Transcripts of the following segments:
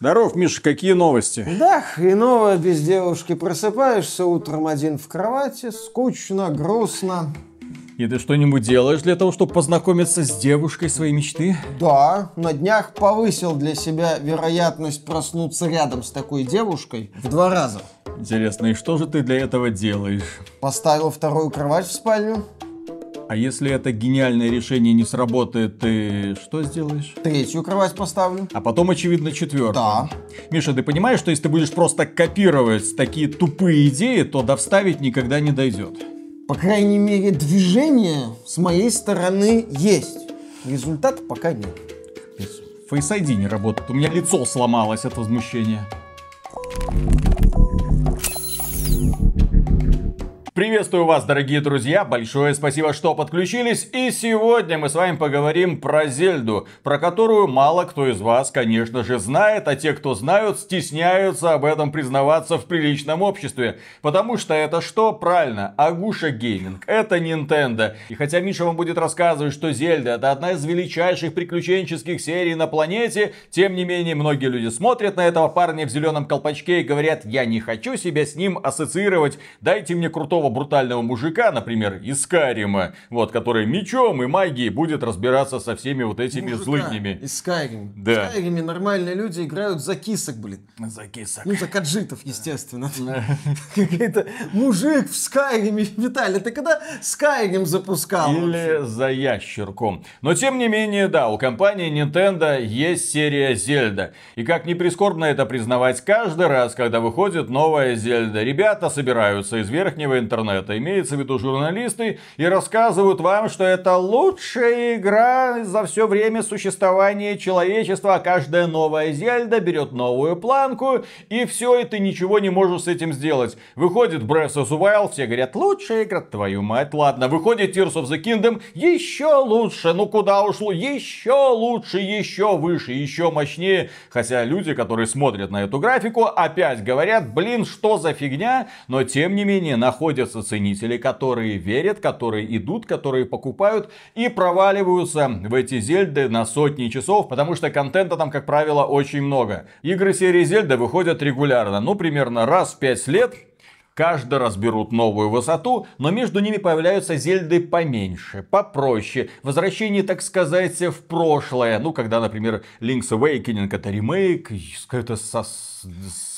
Здоров, Миша, какие новости? Да, хреново без девушки просыпаешься утром один в кровати, скучно, грустно. И ты что-нибудь делаешь для того, чтобы познакомиться с девушкой своей мечты? Да, на днях повысил для себя вероятность проснуться рядом с такой девушкой в два раза. Интересно, и что же ты для этого делаешь? Поставил вторую кровать в спальню, а если это гениальное решение не сработает, ты что сделаешь? Третью кровать поставлю. А потом, очевидно, четвертую. Да. Миша, ты понимаешь, что если ты будешь просто копировать такие тупые идеи, то до вставить никогда не дойдет? По крайней мере, движение с моей стороны есть. Результат пока нет. Face ID не работает. У меня лицо сломалось от возмущения. Приветствую вас, дорогие друзья, большое спасибо, что подключились. И сегодня мы с вами поговорим про Зельду, про которую мало кто из вас, конечно же, знает, а те, кто знают, стесняются об этом признаваться в приличном обществе. Потому что это что? Правильно, Агуша Гейминг, это Nintendo. И хотя Миша вам будет рассказывать, что Зельда это одна из величайших приключенческих серий на планете, тем не менее, многие люди смотрят на этого парня в зеленом колпачке и говорят, я не хочу себя с ним ассоциировать, дайте мне крутого брутального мужика, например, из Карима, вот, который мечом и магией будет разбираться со всеми вот этими Мужика злыднями. Из Skyrim. Да. В Skyrim нормальные люди играют за кисок, блин. За кисок. Ну, за каджитов, естественно. Какой-то мужик в Skyrim. Виталий, ты когда Skyrim запускал? Или за ящерком. Но, тем не менее, да, у компании Nintendo есть серия Зельда. И как не прискорбно это признавать каждый раз, когда выходит новая Зельда, ребята собираются из верхнего интернета интернета, имеется в виду журналисты, и рассказывают вам, что это лучшая игра за все время существования человечества, а каждая новая Зельда берет новую планку, и все, и ты ничего не можешь с этим сделать. Выходит Breath of the Wild, все говорят, лучшая игра, твою мать, ладно. Выходит Tears of the Kingdom, еще лучше, ну куда ушло, еще лучше, еще выше, еще мощнее. Хотя люди, которые смотрят на эту графику, опять говорят, блин, что за фигня, но тем не менее находят находятся ценители, которые верят, которые идут, которые покупают и проваливаются в эти Зельды на сотни часов, потому что контента там, как правило, очень много. Игры серии Зельда выходят регулярно, ну, примерно раз в пять лет, Каждый раз берут новую высоту, но между ними появляются зельды поменьше, попроще. Возвращение, так сказать, в прошлое. Ну, когда, например, Link's Awakening это ремейк, это со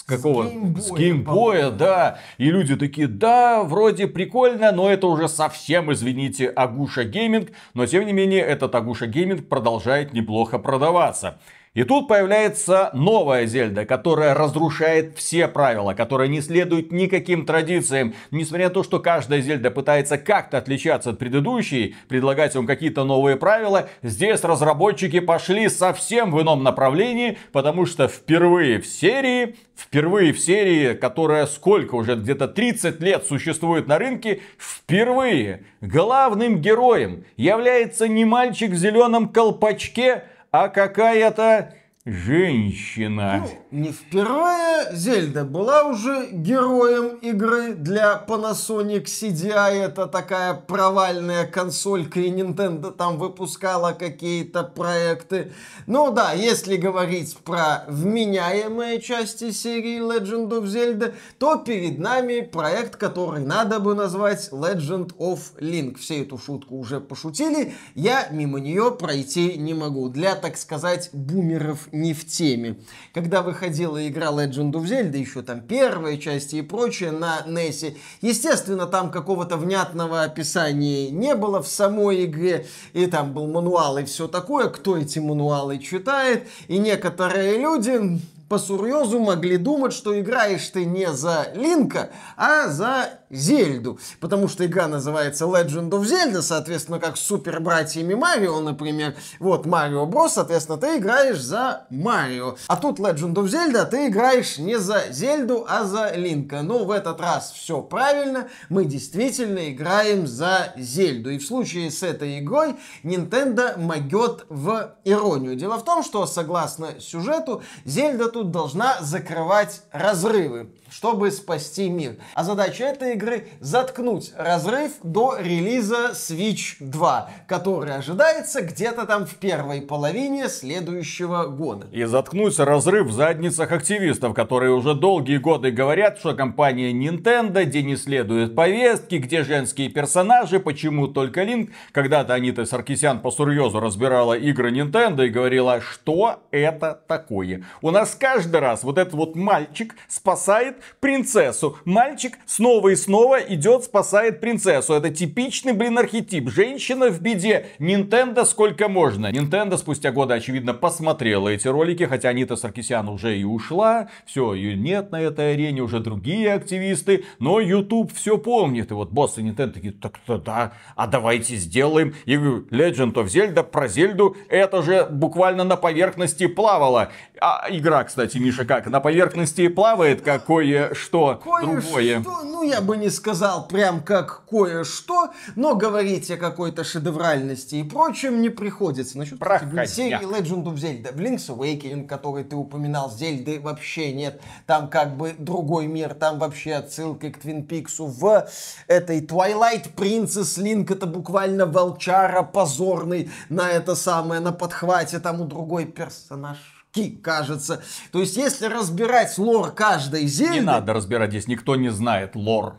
какого? С геймбоя, да. И люди такие, да, вроде прикольно, но это уже совсем, извините, Агуша Гейминг. Но тем не менее, этот Агуша Гейминг продолжает неплохо продаваться. И тут появляется новая Зельда, которая разрушает все правила, которая не следует никаким традициям. Несмотря на то, что каждая Зельда пытается как-то отличаться от предыдущей, предлагать вам какие-то новые правила, здесь разработчики пошли совсем в ином направлении, потому что впервые в серии, впервые в серии, которая сколько уже, где-то 30 лет существует на рынке, впервые главным героем является не мальчик в зеленом колпачке, а какая-то женщина. Ну, не впервые Зельда была уже героем игры для Panasonic CDI. Это такая провальная консолька, и Nintendo там выпускала какие-то проекты. Ну да, если говорить про вменяемые части серии Legend of Zelda, то перед нами проект, который надо бы назвать Legend of Link. Все эту шутку уже пошутили, я мимо нее пройти не могу. Для, так сказать, бумеров не в теме. Когда выходила игра Legend of Zelda, еще там первая часть и прочее на NES, естественно, там какого-то внятного описания не было в самой игре, и там был мануал и все такое, кто эти мануалы читает, и некоторые люди по сурьезу могли думать, что играешь ты не за Линка, а за Зельду, потому что игра называется Legend of Zelda, соответственно, как с супер братьями Марио, например. Вот Марио Брос, соответственно, ты играешь за Марио. А тут Legend of Zelda ты играешь не за Зельду, а за Линка. Но ну, в этот раз все правильно, мы действительно играем за Зельду. И в случае с этой игрой Nintendo могет в иронию. Дело в том, что, согласно сюжету, Зельда тут должна закрывать разрывы чтобы спасти мир. А задача этой игры заткнуть разрыв до релиза Switch 2, который ожидается где-то там в первой половине следующего года. И заткнуть разрыв в задницах активистов, которые уже долгие годы говорят, что компания Nintendo, где не следует повестки, где женские персонажи, почему только Линк. Когда-то Анита Саркисян по серьезу разбирала игры Nintendo и говорила, что это такое. У нас каждый раз вот этот вот мальчик спасает спасает принцессу. Мальчик снова и снова идет, спасает принцессу. Это типичный, блин, архетип. Женщина в беде. Nintendo сколько можно. Nintendo спустя годы, очевидно, посмотрела эти ролики, хотя Анита Саркисян уже и ушла. Все, ее нет на этой арене, уже другие активисты. Но YouTube все помнит. И вот боссы Nintendo такие, так да, да, а давайте сделаем. И Legend of Zelda про Зельду, это же буквально на поверхности плавало. А игра, кстати, Миша, как? На поверхности плавает, какой кое-что кое другое. Что, ну, я бы не сказал прям как кое-что, но говорить о какой-то шедевральности и прочем не приходится. Насчет кстати, серии Legend of Zelda. В Link's Awakening, который ты упоминал, Зельды вообще нет. Там как бы другой мир, там вообще отсылка к твин пиксу В этой Twilight Princess Link это буквально волчара позорный на это самое, на подхвате там у другой персонаж Ки, кажется. То есть, если разбирать лор каждой Зельды... Не надо разбирать, здесь никто не знает лор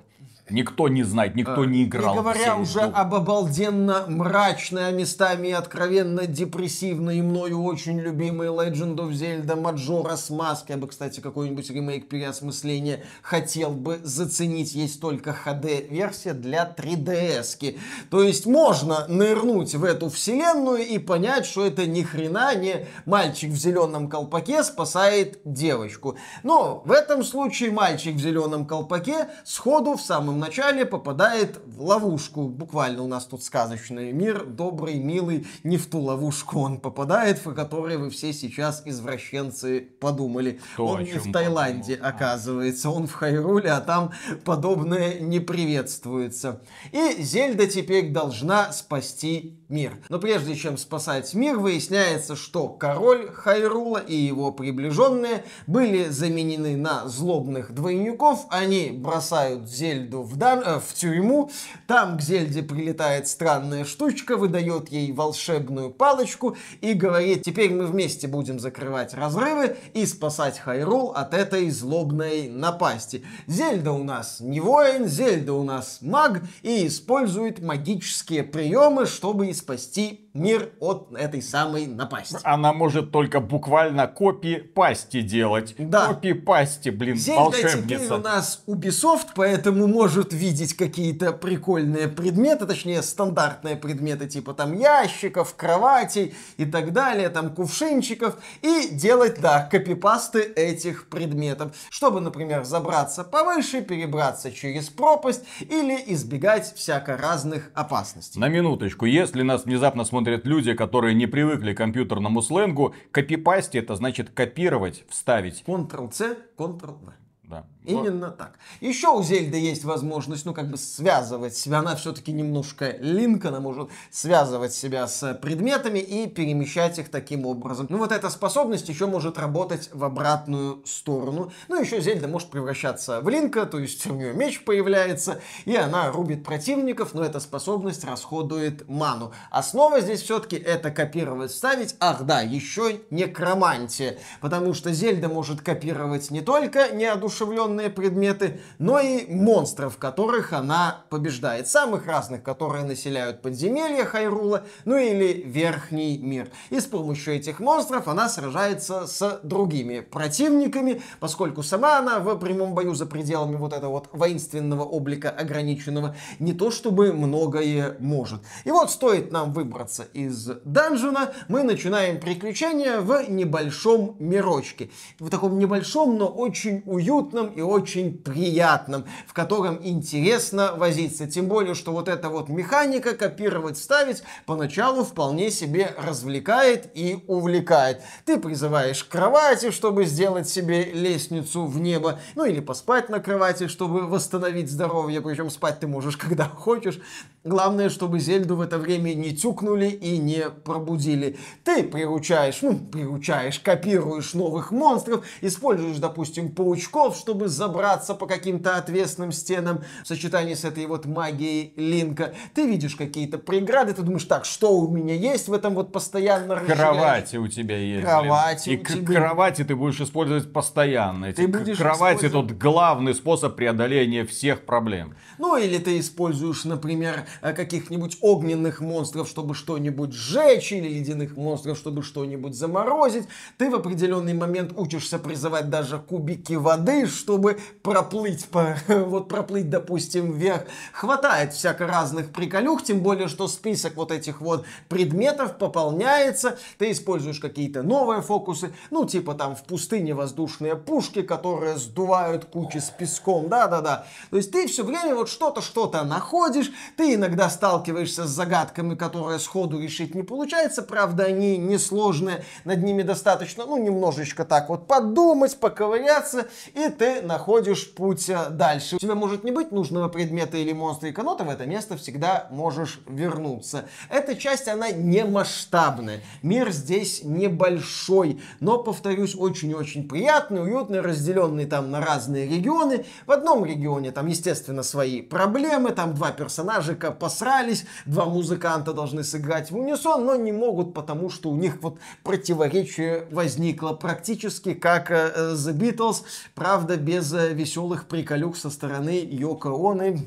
Никто не знает, никто а, не играл. Не говоря уже ждут. Ну. об обалденно мрачной, а местами откровенно депрессивной и мною очень любимой Legend of Zelda с Mask. Я бы, кстати, какой-нибудь ремейк переосмысления хотел бы заценить. Есть только HD-версия для 3DS. -ки. То есть можно нырнуть в эту вселенную и понять, что это ни хрена не мальчик в зеленом колпаке спасает девочку. Но в этом случае мальчик в зеленом колпаке сходу в самом самом начале попадает в ловушку. Буквально у нас тут сказочный мир, добрый, милый, не в ту ловушку он попадает, в которой вы все сейчас извращенцы подумали. То, он не в Таиланде подумал. оказывается, он в Хайруле, а там подобное не приветствуется. И Зельда теперь должна спасти мир. Но прежде чем спасать мир, выясняется, что король Хайрула и его приближенные были заменены на злобных двойников. Они бросают Зельду в, дан... Э, в тюрьму. Там к Зельде прилетает странная штучка, выдает ей волшебную палочку и говорит, теперь мы вместе будем закрывать разрывы и спасать Хайрул от этой злобной напасти. Зельда у нас не воин, Зельда у нас маг и использует магические приемы, чтобы спасти мир от этой самой напасти. Она может только буквально копи-пасти делать. Да. Копи-пасти, блин, Зельда волшебница. теперь у нас Ubisoft, поэтому может может видеть какие-то прикольные предметы, точнее стандартные предметы типа там ящиков, кроватей и так далее, там кувшинчиков, и делать, да, копипасты этих предметов, чтобы, например, забраться повыше, перебраться через пропасть или избегать всяко разных опасностей. На минуточку, если нас внезапно смотрят люди, которые не привыкли к компьютерному сленгу, копипасти это значит копировать, вставить. Ctrl-C, Ctrl-V. Да. Именно вот. так. Еще у Зельды есть возможность, ну, как бы связывать себя. Она все-таки немножко линка, она может связывать себя с предметами и перемещать их таким образом. Ну, вот эта способность еще может работать в обратную сторону. Ну, еще Зельда может превращаться в линка, то есть у нее меч появляется, и она рубит противников, но эта способность расходует ману. Основа здесь все-таки это копировать, вставить. Ах, да, еще некромантия. Потому что Зельда может копировать не только неодушевленные одушевленные предметы, но и монстров, которых она побеждает. Самых разных, которые населяют подземелья Хайрула, ну или Верхний мир. И с помощью этих монстров она сражается с другими противниками, поскольку сама она в прямом бою за пределами вот этого вот воинственного облика ограниченного не то чтобы многое может. И вот стоит нам выбраться из данжена, мы начинаем приключения в небольшом мирочке. В таком небольшом, но очень уютном крупном и очень приятном, в котором интересно возиться. Тем более, что вот эта вот механика копировать, ставить поначалу вполне себе развлекает и увлекает. Ты призываешь к кровати, чтобы сделать себе лестницу в небо, ну или поспать на кровати, чтобы восстановить здоровье, причем спать ты можешь когда хочешь. Главное, чтобы Зельду в это время не тюкнули и не пробудили. Ты приручаешь, ну, приручаешь, копируешь новых монстров, используешь, допустим, паучков, чтобы забраться по каким-то отвесным стенам в сочетании с этой вот магией Линка. Ты видишь какие-то преграды, ты думаешь, так, что у меня есть в этом вот постоянно Кровати у тебя есть. Кровати блин. И у тебя... кровати ты будешь использовать постоянно. Ты Эти будешь кровати использовать... тут главный способ преодоления всех проблем. Ну или ты используешь, например, э, каких-нибудь огненных монстров, чтобы что-нибудь сжечь, или ледяных монстров, чтобы что-нибудь заморозить. Ты в определенный момент учишься призывать даже кубики воды, чтобы проплыть, по, вот проплыть, допустим, вверх. Хватает всяко разных приколюх, тем более, что список вот этих вот предметов пополняется. Ты используешь какие-то новые фокусы, ну, типа там в пустыне воздушные пушки, которые сдувают кучи с песком, да-да-да. То есть ты все время вот что-то, что-то находишь, ты иногда сталкиваешься с загадками, которые сходу решить не получается, правда, они несложные, над ними достаточно, ну, немножечко так вот подумать, поковыряться, и ты находишь путь э, дальше. У тебя может не быть нужного предмета или монстра, но ты в это место всегда можешь вернуться. Эта часть, она не масштабная. Мир здесь небольшой, но, повторюсь, очень-очень приятный, уютный, разделенный там на разные регионы. В одном регионе там, естественно, свои проблемы, там два персонажика посрались, два музыканта должны сыграть в унисон, но не могут, потому что у них вот противоречие возникло практически как э, э The Beatles, прав правда, без э, веселых приколюх со стороны Йоко Оны.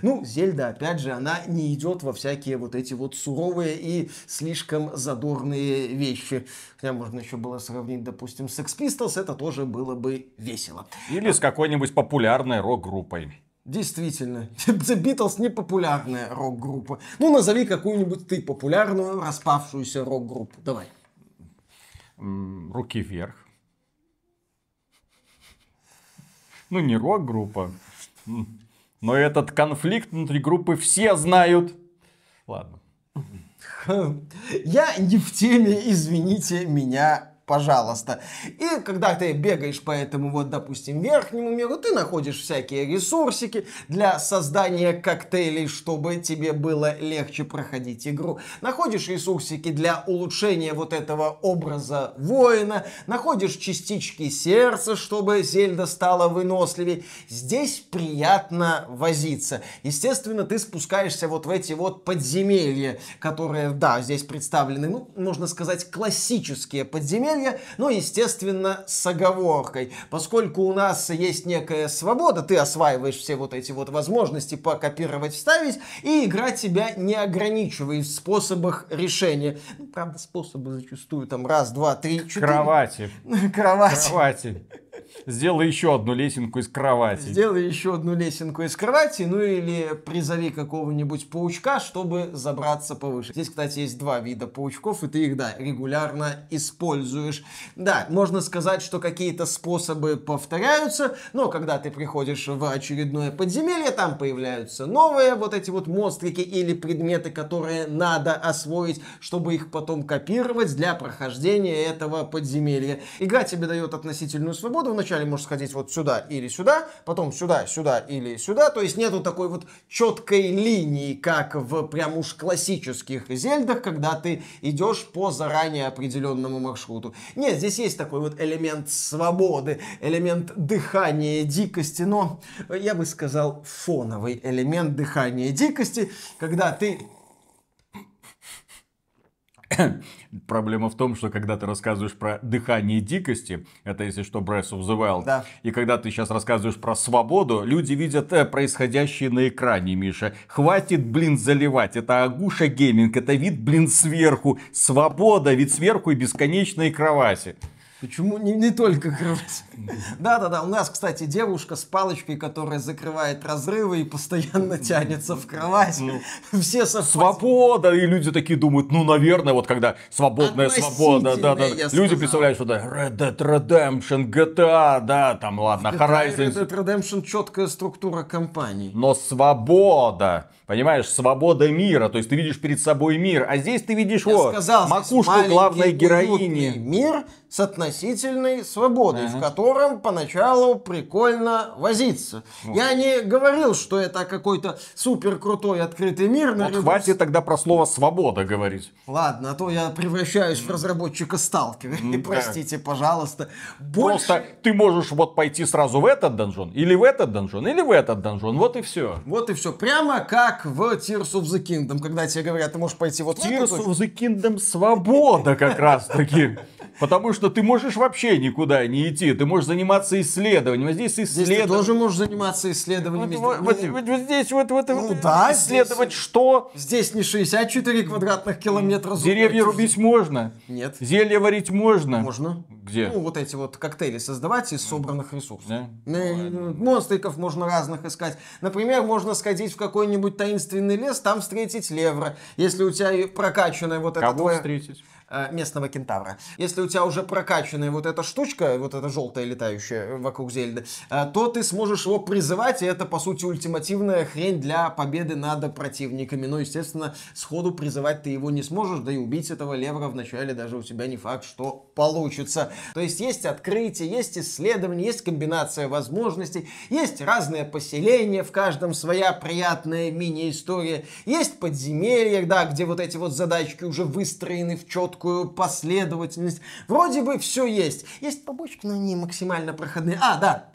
Ну, Зельда, опять же, она не идет во всякие вот эти вот суровые и слишком задорные вещи. Хотя можно еще было сравнить, допустим, с Sex Pistols, это тоже было бы весело. Или с какой-нибудь популярной рок-группой. Действительно, The Beatles не популярная рок-группа. Ну, назови какую-нибудь ты популярную распавшуюся рок-группу. Давай. Руки вверх. ну не рок-группа, но этот конфликт внутри группы все знают. Ладно. Я не в теме, извините меня, пожалуйста. И когда ты бегаешь по этому вот, допустим, верхнему миру, ты находишь всякие ресурсики для создания коктейлей, чтобы тебе было легче проходить игру. Находишь ресурсики для улучшения вот этого образа воина, находишь частички сердца, чтобы Зельда стала выносливее. Здесь приятно возиться. Естественно, ты спускаешься вот в эти вот подземелья, которые, да, здесь представлены, ну, можно сказать, классические подземелья, здоровья, но, естественно, с оговоркой. Поскольку у нас есть некая свобода, ты осваиваешь все вот эти вот возможности покопировать, вставить, и игра тебя не ограничивает в способах решения. Ну, правда, способы зачастую там раз, два, три, четыре. Кровати. Кровати. Кровати сделай еще одну лесенку из кровати. Сделай еще одну лесенку из кровати, ну или призови какого-нибудь паучка, чтобы забраться повыше. Здесь, кстати, есть два вида паучков, и ты их, да, регулярно используешь. Да, можно сказать, что какие-то способы повторяются, но когда ты приходишь в очередное подземелье, там появляются новые вот эти вот монстрики или предметы, которые надо освоить, чтобы их потом копировать для прохождения этого подземелья. Игра тебе дает относительную свободу в вначале можешь сходить вот сюда или сюда, потом сюда, сюда или сюда. То есть нету такой вот четкой линии, как в прям уж классических Зельдах, когда ты идешь по заранее определенному маршруту. Нет, здесь есть такой вот элемент свободы, элемент дыхания дикости, но я бы сказал фоновый элемент дыхания дикости, когда ты Проблема в том, что когда ты рассказываешь про дыхание дикости, это если что Breath of the Wild, да. и когда ты сейчас рассказываешь про свободу, люди видят э, происходящее на экране, Миша. Хватит, блин, заливать. Это Агуша гейминг, это вид, блин, сверху. Свобода, вид сверху и бесконечные кровати. Почему не, не только кровать? Да-да-да, у нас, кстати, девушка с палочкой, которая закрывает разрывы и постоянно тянется в кровать. Ну, Все совпасть... Свобода! И люди такие думают, ну, наверное, вот когда свободная свобода. Да, да. Люди сказал. представляют, что да, Red Dead Redemption, GTA, да, там, ладно, GTA Horizon. Red Dead Redemption четкая структура компании. Но свобода! понимаешь, свобода мира. То есть ты видишь перед собой мир, а здесь ты видишь вот, макушку главной героини. Мир с относительной свободой, ага. в котором поначалу прикольно возиться. Ну, вот. Я не говорил, что это какой-то супер крутой открытый мир. Вот наряду... хватит тогда про слово свобода говорить. Ладно, а то я превращаюсь в разработчика сталкера. Ну, Простите, пожалуйста. Больше... Просто ты можешь вот пойти сразу в этот донжон, или в этот донжон, или в этот донжон. Вот и все. Вот и все. Прямо как как в Tears of the Kingdom, когда тебе говорят, ты можешь пойти вот Tears of the Kingdom свобода как раз таки. Потому что ты можешь вообще никуда не идти, ты можешь заниматься исследованием. А здесь исследование. Здесь ты тоже можешь заниматься исследованием. Вот, вот, вот, здесь вот, вот ну, вот, да, исследовать здесь, что? Здесь не 64 квадратных километра. Деревья рубить можно. Нет. Зелье варить можно. Можно. Где? Ну, вот эти вот коктейли создавать из собранных ресурсов. Да? Э, ну, Монстриков можно разных искать. Например, можно сходить в какой-нибудь таинственный лес, там встретить левра. Если у тебя прокачанная вот Кого эта твоя... встретить? Э, местного кентавра. Если у тебя уже прокачанная вот эта штучка, вот эта желтая летающая вокруг Зельды, э, то ты сможешь его призывать, и это, по сути, ультимативная хрень для победы над противниками. Но, естественно, сходу призывать ты его не сможешь, да и убить этого левра вначале даже у тебя не факт, что получится. То есть есть открытие, есть исследование, есть комбинация возможностей, есть разные поселения, в каждом своя приятная мини-история, есть подземелья, да, где вот эти вот задачки уже выстроены в четкую четкую последовательность. Вроде бы все есть. Есть побочки, но они максимально проходные. А, да,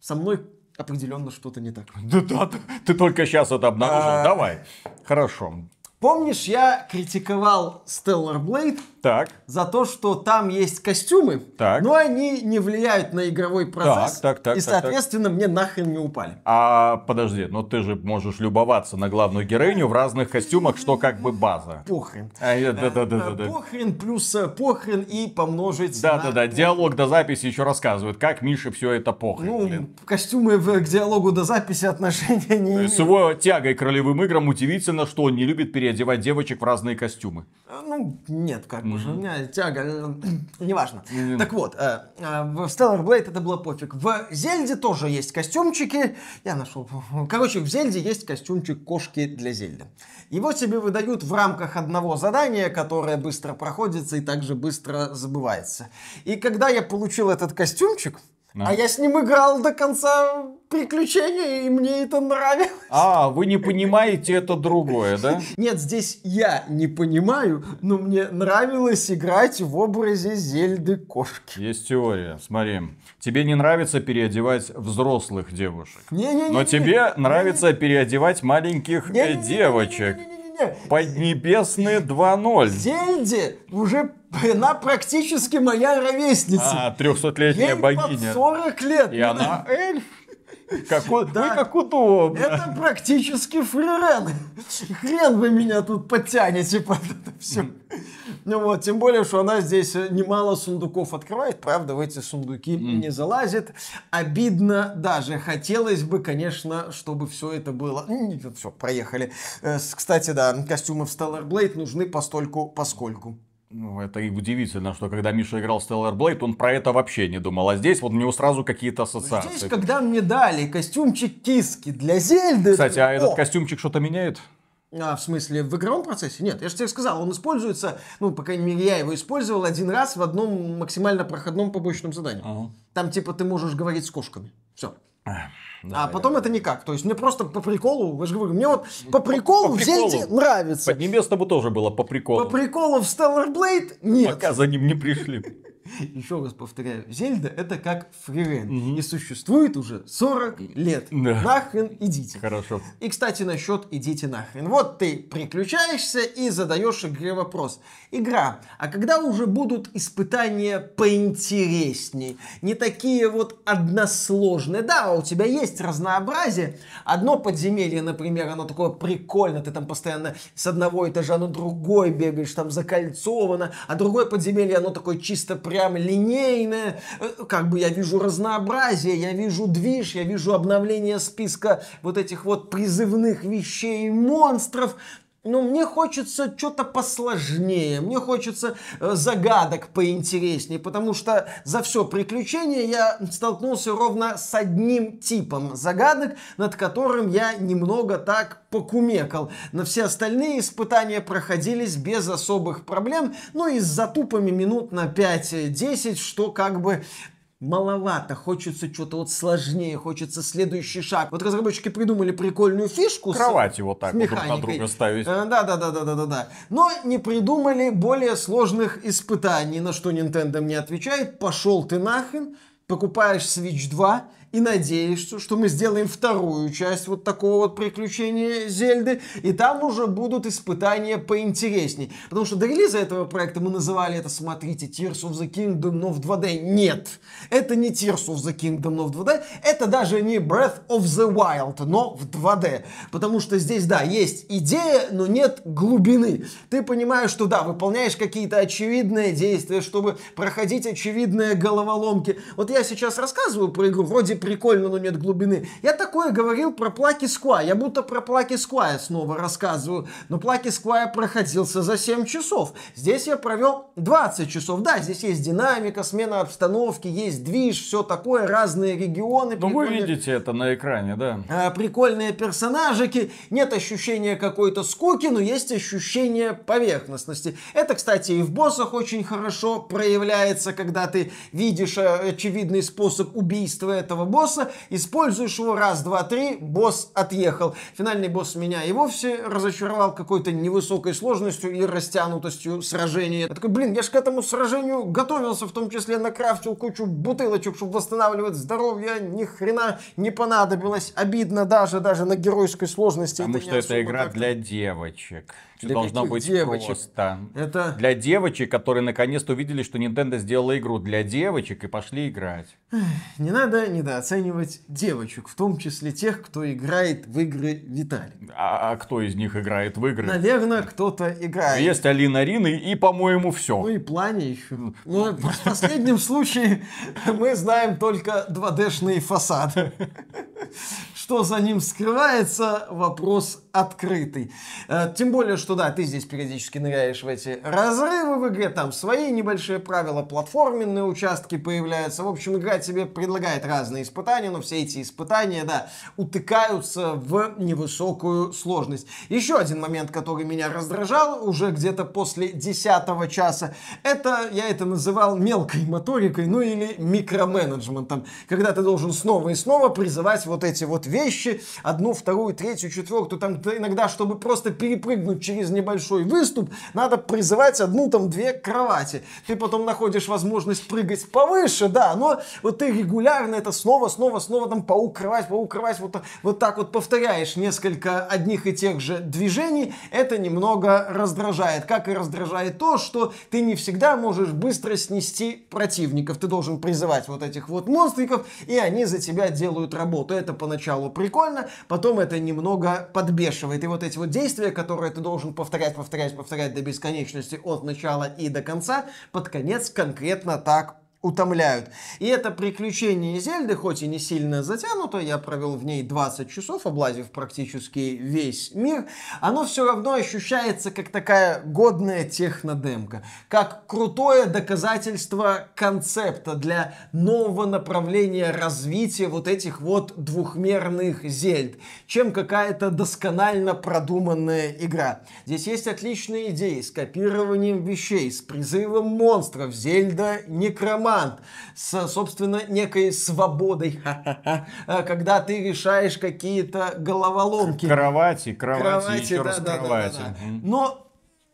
со мной определенно что-то не так. Да, да, ты только сейчас это обнаружил. А, Давай. Хорошо. Помнишь, я критиковал Stellar Blade так. за то, что там есть костюмы, так. но они не влияют на игровой процесс. Так, так, так, и, так, соответственно, так. мне нахрен не упали. А подожди, но ты же можешь любоваться на главную героиню в разных костюмах, что как бы база. Похрен. А, э, да, да, да, да, да. Похрен плюс э, похрен и помножить да, на... Да, да, да. Диалог до записи еще рассказывает, как Миша все это похрен. Ну, блин. костюмы к диалогу до записи отношения не э, имеют. С его тягой к ролевым играм удивительно, что он не любит переодеваться переодевать девочек в разные костюмы. Э, ну, нет, как бы. Угу. У меня тяга... Э, неважно. Mm-hmm. Так вот, э, э, в Stellar Blade это было пофиг. В Зельде тоже есть костюмчики. Я нашел. Короче, в Зельде есть костюмчик кошки для Зельды. Его тебе выдают в рамках одного задания, которое быстро проходится и также быстро забывается. И когда я получил этот костюмчик, да. А я с ним играл до конца приключения, и мне это нравилось. А, вы не понимаете это другое, да? Нет, здесь я не понимаю, но мне нравилось играть в образе Зельды кошки. Есть теория, смотри. Тебе не нравится переодевать взрослых девушек. Не-не-не. Но тебе нравится переодевать маленьких девочек. Не-не-не сегодня... Поднебесные 2.0. Зельде уже она практически моя ровесница. А, 300-летняя богиня. Под 40 лет. И она эльф. Как да. Вы как удобно. Это практически фрирен. Хрен вы меня тут подтянете под это все. Ну вот, тем более, что она здесь э, немало сундуков открывает, правда, в эти сундуки mm. не залазит. Обидно даже. Хотелось бы, конечно, чтобы все это было... Нет, все, проехали. Э, кстати, да, костюмы в Stellar Blade нужны постольку поскольку. Ну, это и удивительно, что когда Миша играл в Stellar Blade, он про это вообще не думал. А здесь вот у него сразу какие-то ассоциации. Здесь, когда мне дали костюмчик киски для Зельды... Кстати, а этот костюмчик что-то меняет? А, в смысле, в игровом процессе? Нет, я же тебе сказал, он используется, ну, по крайней мере, я его использовал один раз в одном максимально проходном побочном задании. Ага. Там, типа, ты можешь говорить с кошками. Все. Да, а потом да. это никак. То есть мне просто по приколу, я же говорю, мне вот по приколу, по, по приколу. в Зельде нравится. Поднебесному тоже было по приколу. По приколу в Stellar Blade нет. Пока за ним не пришли. еще раз повторяю, Зельда это как фрирен. Угу. И существует уже 40 лет. Да. Нахрен идите. Хорошо. И, кстати, насчет идите нахрен. Вот ты приключаешься и задаешь игре вопрос. Игра, а когда уже будут испытания поинтересней? Не такие вот односложные. Да, у тебя есть разнообразие. Одно подземелье, например, оно такое прикольное, Ты там постоянно с одного этажа на другой бегаешь, там закольцовано. А другое подземелье, оно такое чисто прям прям линейное, э, как бы я вижу разнообразие, я вижу движ, я вижу обновление списка вот этих вот призывных вещей и монстров, ну, мне хочется что-то посложнее, мне хочется э, загадок поинтереснее, потому что за все приключение я столкнулся ровно с одним типом загадок, над которым я немного так покумекал. На все остальные испытания проходились без особых проблем, но ну, и с затупами минут на 5-10, что как бы маловато, хочется что-то вот сложнее, хочется следующий шаг. Вот разработчики придумали прикольную фишку. Кровать его вот так вот друг на друга ставить. да, да, да, да, да, да, да. Но не придумали более сложных испытаний, на что Nintendo мне отвечает. Пошел ты нахрен, покупаешь Switch 2, и надеюсь, что, мы сделаем вторую часть вот такого вот приключения Зельды, и там уже будут испытания поинтересней. Потому что до релиза этого проекта мы называли это, смотрите, Tears of the Kingdom, но в 2D. Нет, это не Tears of the Kingdom, но в 2D, это даже не Breath of the Wild, но в 2D. Потому что здесь, да, есть идея, но нет глубины. Ты понимаешь, что да, выполняешь какие-то очевидные действия, чтобы проходить очевидные головоломки. Вот я сейчас рассказываю про игру, вроде прикольно, но нет глубины. Я такое говорил про Плаки Сквай. Я будто про Плаки Сквай снова рассказываю. Но Плаки Сквай проходился за 7 часов. Здесь я провел 20 часов. Да, здесь есть динамика, смена обстановки, есть движ, все такое, разные регионы. Ну вы видите это на экране, да. А, прикольные персонажики. Нет ощущения какой-то скуки, но есть ощущение поверхностности. Это, кстати, и в боссах очень хорошо проявляется, когда ты видишь э, очевидный способ убийства этого босса, используешь его раз, два, три, босс отъехал. Финальный босс меня и вовсе разочаровал какой-то невысокой сложностью и растянутостью сражения. Я такой, блин, я же к этому сражению готовился, в том числе накрафтил кучу бутылочек, чтобы восстанавливать здоровье, ни хрена не понадобилось. Обидно даже, даже на геройской сложности. Потому это что это игра для девочек. Для должно быть девочек? просто. Это... Для девочек, которые наконец-то увидели, что Nintendo сделала игру для девочек и пошли играть. Не надо недооценивать девочек, в том числе тех, кто играет в игры Виталий. А, а кто из них играет в игры? Наверное, кто-то играет. Есть Алина Рина и, по-моему, все. Ну и Плане еще. Ну, в последнем случае мы знаем только 2D-шные фасады. Что за ним скрывается, вопрос открытый. Э, тем более, что да, ты здесь периодически ныряешь в эти разрывы в игре, там свои небольшие правила, платформенные участки появляются. В общем, игра тебе предлагает разные испытания, но все эти испытания, да, утыкаются в невысокую сложность. Еще один момент, который меня раздражал уже где-то после 10 часа, это, я это называл мелкой моторикой, ну или микроменеджментом, когда ты должен снова и снова призывать вот эти вот вещи, одну, вторую, третью, четвертую, там иногда, чтобы просто перепрыгнуть через небольшой выступ, надо призывать одну, там, две кровати. Ты потом находишь возможность прыгать повыше, да, но вот ты регулярно это снова, снова, снова там поукрывать, поукрывать вот, вот так вот повторяешь несколько одних и тех же движений, это немного раздражает. Как и раздражает то, что ты не всегда можешь быстро снести противников. Ты должен призывать вот этих вот монстриков, и они за тебя делают работу. Это поначалу прикольно, потом это немного подбежит взвешивает. И вот эти вот действия, которые ты должен повторять, повторять, повторять до бесконечности от начала и до конца, под конец конкретно так утомляют. И это приключение Зельды, хоть и не сильно затянуто, я провел в ней 20 часов, облазив практически весь мир, оно все равно ощущается как такая годная технодемка, как крутое доказательство концепта для нового направления развития вот этих вот двухмерных Зельд, чем какая-то досконально продуманная игра. Здесь есть отличные идеи с копированием вещей, с призывом монстров, Зельда, некромантия, Вант с, собственно, некой свободой, э, когда ты решаешь какие-то головоломки. Кровати, кровати, кровати еще да, раз да, кровати. Да, да, да. Но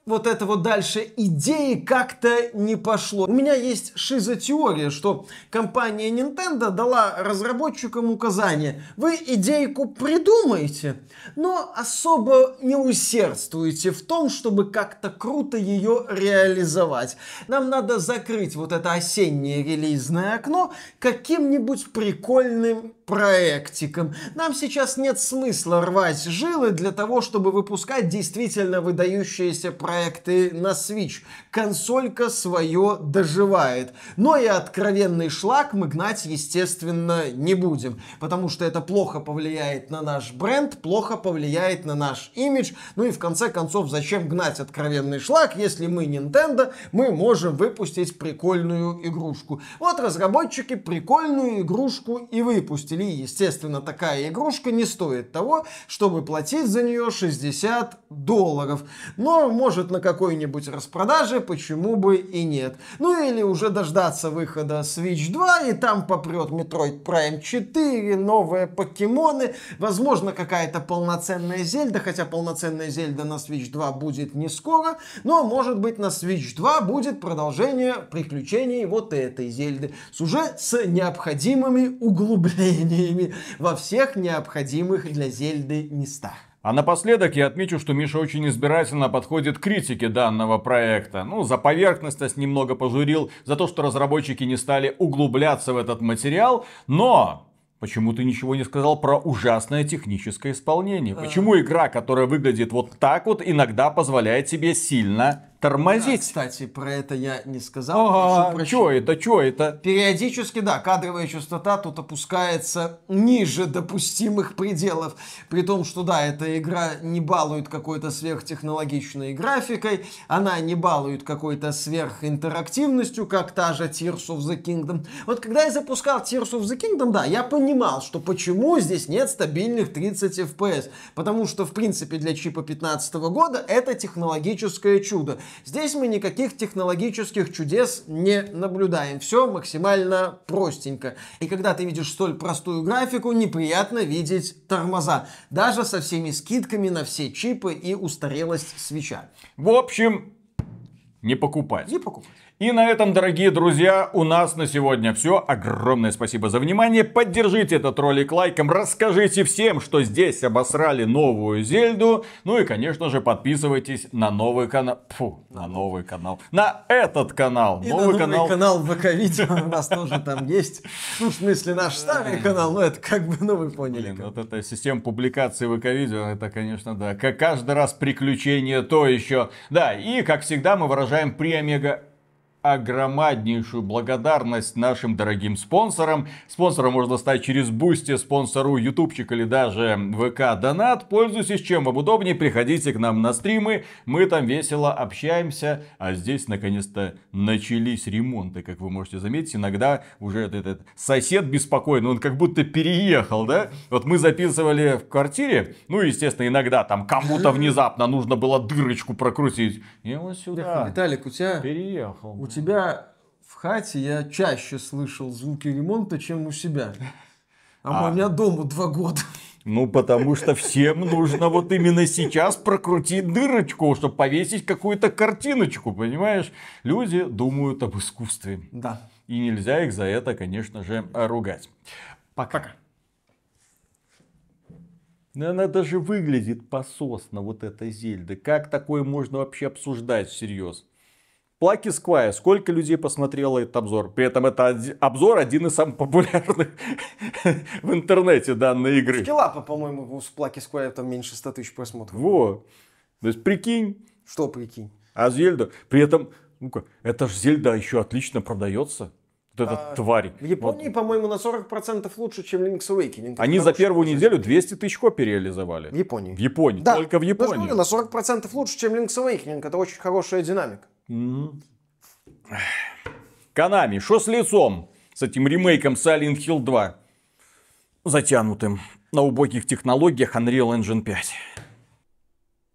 вот это вот дальше идеи как-то не пошло. У меня есть теория, что компания Nintendo дала разработчикам указание. Вы идейку придумаете, но особо не усердствуете в том, чтобы как-то круто ее реализовать. Нам надо закрыть вот это осеннее релизное окно каким-нибудь прикольным проектиком. Нам сейчас нет смысла рвать жилы для того, чтобы выпускать действительно выдающиеся проекты проекты на Switch. Консолька свое доживает. Но и откровенный шлак мы гнать, естественно, не будем. Потому что это плохо повлияет на наш бренд, плохо повлияет на наш имидж. Ну и в конце концов, зачем гнать откровенный шлак, если мы Nintendo, мы можем выпустить прикольную игрушку. Вот разработчики прикольную игрушку и выпустили. Естественно, такая игрушка не стоит того, чтобы платить за нее 60 долларов. Но может может на какой-нибудь распродаже, почему бы и нет. Ну или уже дождаться выхода Switch 2, и там попрет Metroid Prime 4, новые покемоны, возможно какая-то полноценная Зельда, хотя полноценная Зельда на Switch 2 будет не скоро, но может быть на Switch 2 будет продолжение приключений вот этой Зельды с уже с необходимыми углублениями во всех необходимых для Зельды местах. А напоследок я отмечу, что Миша очень избирательно подходит к критике данного проекта. Ну, за поверхностность немного пожурил, за то, что разработчики не стали углубляться в этот материал, но Почему ты ничего не сказал про ужасное техническое исполнение? Э. Почему игра, которая выглядит вот так вот, иногда позволяет тебе сильно тормозить. Да, кстати, про это я не сказал. Ага, что это, что это? Периодически, да, кадровая частота тут опускается ниже допустимых пределов. При том, что, да, эта игра не балует какой-то сверхтехнологичной графикой, она не балует какой-то сверхинтерактивностью, как та же Tears of the Kingdom. Вот когда я запускал Tears of the Kingdom, да, я понимал, что почему здесь нет стабильных 30 FPS. Потому что, в принципе, для чипа 15 года это технологическое чудо. Здесь мы никаких технологических чудес не наблюдаем. Все максимально простенько. И когда ты видишь столь простую графику, неприятно видеть тормоза. Даже со всеми скидками на все чипы и устарелость свеча. В общем, не покупать. Не покупать. И на этом, дорогие друзья, у нас на сегодня все. Огромное спасибо за внимание. Поддержите этот ролик лайком, расскажите всем, что здесь обосрали новую Зельду. Ну и, конечно же, подписывайтесь на новый канал. Фу, на новый канал. На этот канал. И новый на новый канал. канал ВК-видео у нас тоже там есть. Ну, в смысле, наш старый канал, но ну, это как бы, ну вы поняли. вот эта система публикации ВК-видео, это, конечно, да, как каждый раз приключение то еще. Да, и, как всегда, мы выражаем при омега огромнейшую благодарность нашим дорогим спонсорам. Спонсором можно стать через Бусти, спонсору ютубчик или даже ВК Донат. Пользуйтесь чем вам удобнее, приходите к нам на стримы, мы там весело общаемся. А здесь наконец-то начались ремонты, как вы можете заметить. Иногда уже этот, этот сосед беспокойный, он как будто переехал, да? Вот мы записывали в квартире, ну, естественно, иногда там кому-то внезапно нужно было дырочку прокрутить. Я вот сюда. Виталик, у тебя... Переехал. У тебя тебя в хате я чаще слышал звуки ремонта, чем у себя. А, а. у меня дома два года. Ну, потому что всем нужно вот именно сейчас прокрутить дырочку, чтобы повесить какую-то картиночку, понимаешь? Люди думают об искусстве. Да. И нельзя их за это, конечно же, ругать. Пока. Но ну, она даже выглядит пососно, вот эта Зельда. Как такое можно вообще обсуждать всерьез? Плаки Сквая, сколько людей посмотрело этот обзор? При этом это од... обзор один из самых популярных в интернете данной игры. Скиллапа, по-моему, с Плаки Сквая там меньше 100 тысяч просмотров. Во. То есть прикинь. Что прикинь? А Зельда. При этом, ну-ка, это же Зельда еще отлично продается. Вот эта а, тварь. В Японии, вот. по-моему, на 40% лучше, чем Link's Awakening. Они за первую неделю 200 тысяч копий реализовали. В Японии. В Японии, да. только в ну, Японии. Ну, на 40% лучше, чем Link's Awakening. Это очень хорошая динамика. Канами, что с лицом? С этим ремейком Silent Hill 2. Затянутым. На убогих технологиях Unreal Engine 5.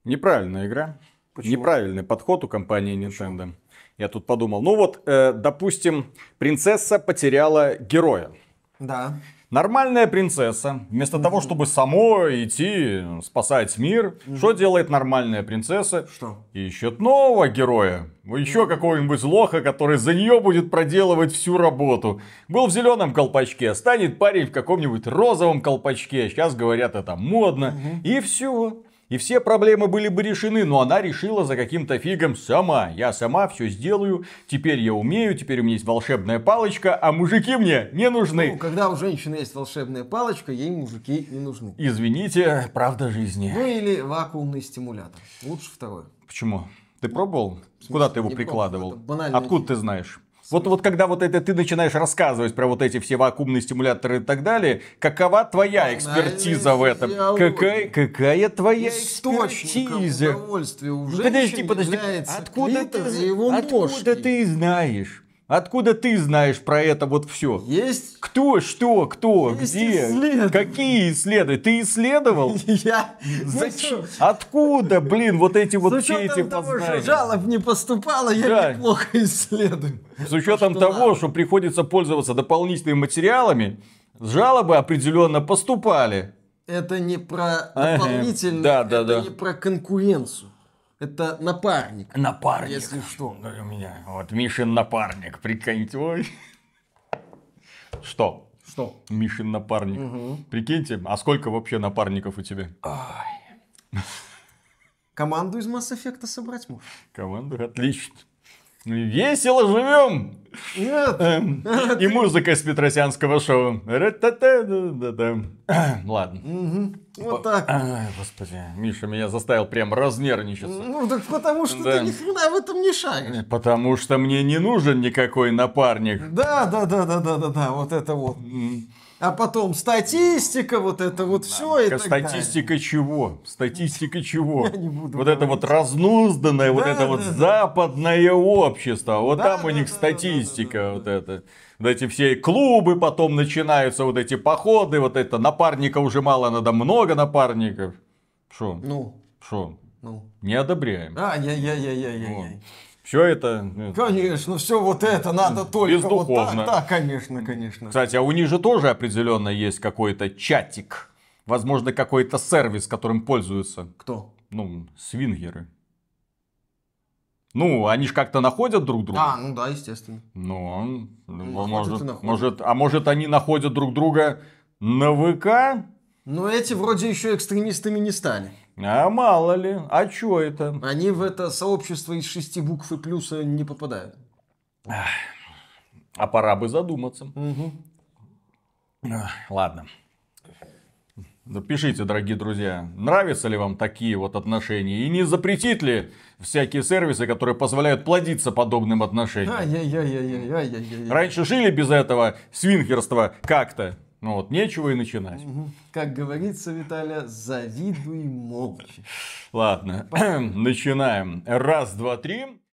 Неправильная игра. Почему? Неправильный подход у компании Nintendo. Почему? Я тут подумал, ну вот, э, допустим, принцесса потеряла героя. Да. Нормальная принцесса, вместо угу. того, чтобы самой идти спасать мир, угу. что делает нормальная принцесса? Что? Ищет нового героя. Еще какого-нибудь лоха, который за нее будет проделывать всю работу. Был в зеленом колпачке, станет парень в каком-нибудь розовом колпачке. Сейчас говорят, это модно. Угу. И все. И все проблемы были бы решены, но она решила за каким-то фигом сама. Я сама все сделаю, теперь я умею, теперь у меня есть волшебная палочка, а мужики мне не нужны. Ну, когда у женщины есть волшебная палочка, ей мужики не нужны. Извините, правда жизни. Ну или вакуумный стимулятор. Лучше второй. Почему? Ты пробовал? Смысле, Куда ты его прикладывал? Откуда ты знаешь? Вот, вот когда вот это ты начинаешь рассказывать про вот эти все вакуумные стимуляторы и так далее, какова твоя экспертиза в этом? Какая, какая твоя экспертиза? удовольствия ну, подожди, подожди. откуда ты, откуда ты знаешь? Откуда ты знаешь про это вот все? Есть. Кто, что, кто, Есть где? Исследования. Какие исследования? Ты исследовал? Я. Зачем? Откуда, блин, вот эти вот все эти познания? того, что жалоб не поступало, я неплохо исследую. С учетом того, что приходится пользоваться дополнительными материалами, жалобы определенно поступали. Это не про дополнительные, это не про конкуренцию. Это напарник. Напарник. Если что. Ну, у меня. Вот Мишин напарник, прикиньте. Ой. Что? Что? Мишин напарник. Угу. Прикиньте, а сколько вообще напарников у тебя? Ой. Команду из Mass Effect собрать можешь. Команду, отлично. Весело живем! Эм, и музыка из Петросянского шоу. Ладно. Типа, вот так. Ай, господи, Миша меня заставил прям разнервничаться. Ну, так потому что да. ты нифига в этом не шаришь. Э, потому что мне не нужен никакой напарник. Да, да, да, да, да, да, да, вот это вот а потом статистика, вот это вот да, все. И так статистика далее. чего? Статистика чего? Я не буду вот говорить. это вот разнузданное, да, вот это да, вот да. западное общество. Вот да, там да, у них да, статистика, да, да, вот да. это. Вот эти все клубы, потом начинаются вот эти походы, вот это напарника уже мало, надо много напарников. Что? Ну. Что? Ну. Не одобряем. А, я-я-я-я-я. Вот все ну, это... Конечно, все вот это надо только бездуховно. вот так. Да, конечно, конечно. Кстати, а у них же тоже определенно есть какой-то чатик. Возможно, какой-то сервис, которым пользуются. Кто? Ну, свингеры. Ну, они же как-то находят друг друга. А, ну да, естественно. Ну, ну может, может, а может они находят друг друга на ВК? Ну, эти вроде еще экстремистами не стали. А мало ли, а чё это? Они в это сообщество из шести букв и плюса не попадают. А пора бы задуматься. Угу. Ладно. Напишите, дорогие друзья, нравятся ли вам такие вот отношения? И не запретит ли всякие сервисы, которые позволяют плодиться подобным отношениям? Раньше жили без этого свинхерства как-то. Ну вот, нечего и начинать. Как говорится, Виталия завидуй молча. Ладно, начинаем. Раз, два, три.